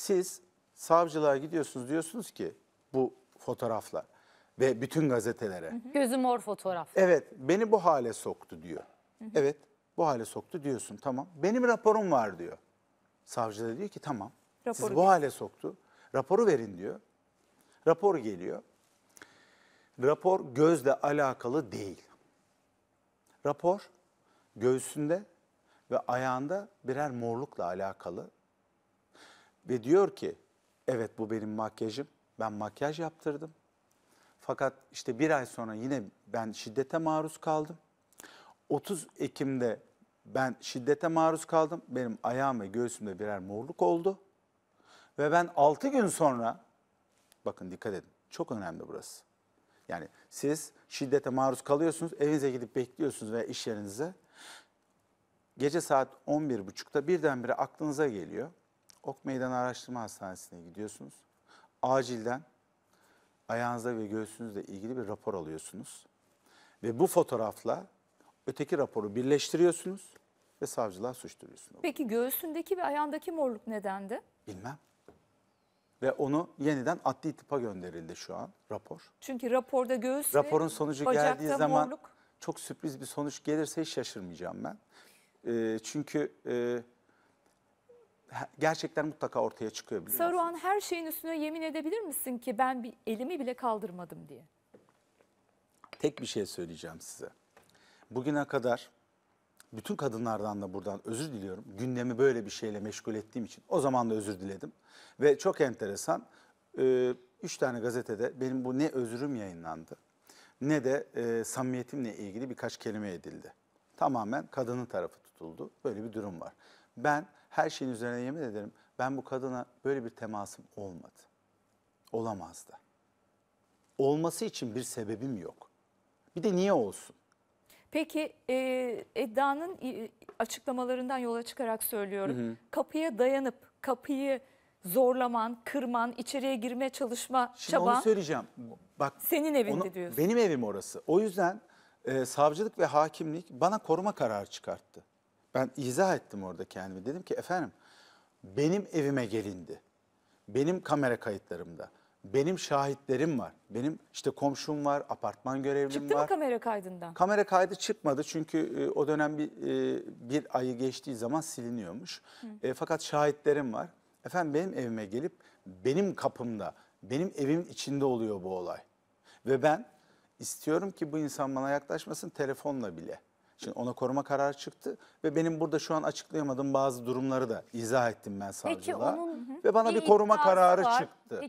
Siz savcılığa gidiyorsunuz diyorsunuz ki bu fotoğrafla ve bütün gazetelere. Gözü mor fotoğraf. Evet beni bu hale soktu diyor. Evet bu hale soktu diyorsun tamam. Benim raporum var diyor. Savcı da diyor ki tamam Raporu sizi bu hale soktu. Raporu verin diyor. Rapor geliyor. Rapor gözle alakalı değil. Rapor göğsünde ve ayağında birer morlukla alakalı ve diyor ki evet bu benim makyajım. Ben makyaj yaptırdım. Fakat işte bir ay sonra yine ben şiddete maruz kaldım. 30 Ekim'de ben şiddete maruz kaldım. Benim ayağım ve göğsümde birer morluk oldu. Ve ben 6 gün sonra, bakın dikkat edin çok önemli burası. Yani siz şiddete maruz kalıyorsunuz, evinize gidip bekliyorsunuz veya iş yerinize. Gece saat 11.30'da birdenbire aklınıza geliyor. Ok Meydan Araştırma Hastanesi'ne gidiyorsunuz. Acilden ayağınıza ve göğsünüzle ilgili bir rapor alıyorsunuz. Ve bu fotoğrafla öteki raporu birleştiriyorsunuz ve savcılığa suç Peki göğsündeki ve ayağındaki morluk nedendi? Bilmem. Ve onu yeniden adli tıpa gönderildi şu an rapor. Çünkü raporda göğüs Raporun sonucu bacakta geldiği zaman morluk. çok sürpriz bir sonuç gelirse hiç şaşırmayacağım ben. Ee, çünkü... E, Gerçekten mutlaka ortaya çıkıyor biliyorsunuz. Saruhan her şeyin üstüne yemin edebilir misin ki ben bir elimi bile kaldırmadım diye? Tek bir şey söyleyeceğim size. Bugüne kadar bütün kadınlardan da buradan özür diliyorum. Gündemi böyle bir şeyle meşgul ettiğim için o zaman da özür diledim. Ve çok enteresan e, üç tane gazetede benim bu ne özürüm yayınlandı ne de e, samimiyetimle ilgili birkaç kelime edildi. Tamamen kadının tarafı tutuldu. Böyle bir durum var. Ben her şeyin üzerine yemin ederim ben bu kadına böyle bir temasım olmadı. Olamazdı. Olması için bir sebebim yok. Bir de niye olsun? Peki e, Eda'nın e, açıklamalarından yola çıkarak söylüyorum. Hı hı. Kapıya dayanıp kapıyı zorlaman, kırman, içeriye girme çalışma Şimdi çaba. onu söyleyeceğim. Bak, senin evinde onu, diyorsun. Benim evim orası. O yüzden e, savcılık ve hakimlik bana koruma kararı çıkarttı. Ben izah ettim orada kendimi. Dedim ki efendim benim evime gelindi. Benim kamera kayıtlarımda. Benim şahitlerim var. Benim işte komşum var, apartman görevlim Çıktı var. Çıktı mı kamera kaydından? Kamera kaydı çıkmadı çünkü e, o dönem bir, e, bir ayı geçtiği zaman siliniyormuş. E, fakat şahitlerim var. Efendim benim evime gelip benim kapımda, benim evimin içinde oluyor bu olay. Ve ben istiyorum ki bu insan bana yaklaşmasın telefonla bile. Şimdi ona koruma kararı çıktı ve benim burada şu an açıklayamadığım bazı durumları da izah ettim ben savcılığa. Peki onun Ve bana bir, bir koruma kararı var. çıktı.